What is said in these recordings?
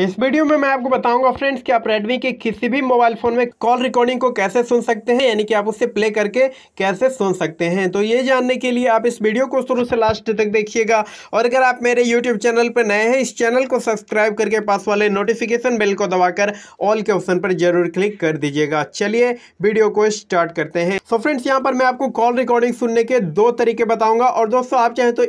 इस वीडियो में मैं आपको बताऊंगा फ्रेंड्स कि आप रेडमी के किसी भी मोबाइल फ़ोन में कॉल रिकॉर्डिंग को कैसे सुन सकते हैं यानी कि आप उससे प्ले करके कैसे सुन सकते हैं तो ये जानने के लिए आप इस वीडियो को शुरू से लास्ट तक देखिएगा और अगर आप मेरे यूट्यूब चैनल पर नए हैं इस चैनल को सब्सक्राइब करके पास वाले नोटिफिकेशन बिल को दबाकर ऑल के ऑप्शन पर जरूर क्लिक कर दीजिएगा चलिए वीडियो को स्टार्ट करते हैं सो फ्रेंड्स यहाँ पर मैं आपको कॉल रिकॉर्डिंग सुनने के दो तरीके बताऊँगा और दोस्तों आप चाहें तो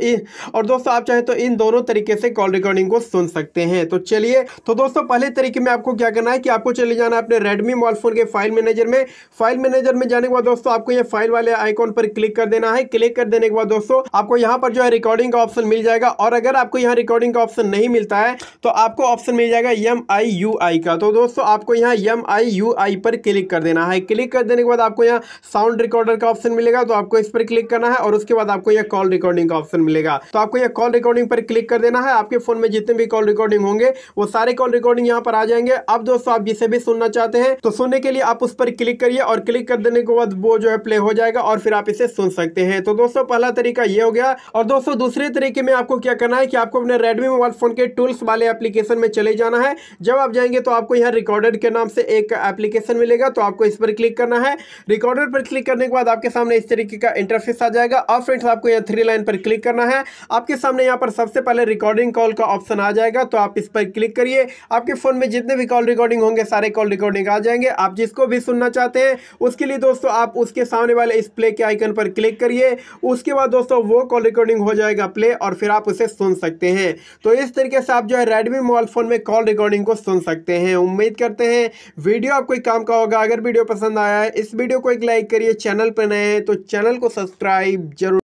और दोस्तों आप चाहें तो इन दोनों तरीके से कॉल रिकॉर्डिंग को सुन सकते हैं तो चलिए तो दोस्तों पहले तरीके में आपको क्या करना है कि आपको चले जाना है अपने रेडमी मॉल फोन के फाइल मैनेजर में फाइल मैनेजर में जाने के बाद दोस्तों आपको ये फाइल वाले आइकॉन पर क्लिक कर देना है क्लिक कर देने के बाद दोस्तों आपको यहाँ पर जो है रिकॉर्डिंग का ऑप्शन मिल जाएगा और अगर आपको यहाँ रिकॉर्डिंग का ऑप्शन नहीं मिलता है तो आपको ऑप्शन मिल जाएगा एम का तो दोस्तों आपको यहाँ एम पर क्लिक कर देना है क्लिक कर देने के बाद आपको यहाँ साउंड रिकॉर्डर का ऑप्शन मिलेगा तो आपको इस पर क्लिक करना है और उसके बाद आपको यह कॉल रिकॉर्डिंग का ऑप्शन मिलेगा तो आपको यह कॉल रिकॉर्डिंग पर क्लिक कर देना है आपके फोन में जितने भी कॉल रिकॉर्डिंग होंगे वो सारे सारे कॉल रिकॉर्डिंग यहाँ पर आ जाएंगे अब दोस्तों आप जिसे भी सुनना चाहते हैं तो सुनने के लिए आप उस पर क्लिक करिए और क्लिक कर देने के बाद वो जो है प्ले हो जाएगा और फिर आप इसे सुन सकते हैं तो दोस्तों पहला तरीका ये हो गया और दोस्तों दूसरे तरीके में आपको क्या करना है कि आपको अपने रेडमी मोबाइल फोन के टूल्स वाले एप्लीकेशन में चले जाना है जब आप जाएंगे तो आपको यहाँ रिकॉर्डेड के नाम से एक एप्लीकेशन मिलेगा तो आपको इस पर क्लिक करना है रिकॉर्डेड पर क्लिक करने के बाद आपके सामने इस तरीके का इंटरफेस आ जाएगा और फ्रेंड्स आपको यहाँ थ्री लाइन पर क्लिक करना है आपके सामने यहाँ पर सबसे पहले रिकॉर्डिंग कॉल का ऑप्शन आ जाएगा तो आप इस पर क्लिक करिए लिए आपके फ़ोन में जितने भी कॉल रिकॉर्डिंग होंगे सारे कॉल रिकॉर्डिंग आ जाएंगे आप जिसको भी सुनना चाहते हैं उसके लिए दोस्तों आप उसके सामने वाले इस प्ले के आइकन पर क्लिक करिए उसके बाद दोस्तों वो कॉल रिकॉर्डिंग हो जाएगा प्ले और फिर आप उसे सुन सकते हैं तो इस तरीके से आप जो है रेडमी मोबाइल फ़ोन में कॉल रिकॉर्डिंग को सुन सकते हैं उम्मीद करते हैं वीडियो आपको काम का होगा अगर वीडियो पसंद आया है इस वीडियो को एक लाइक करिए चैनल पर नए हैं तो चैनल को सब्सक्राइब जरूर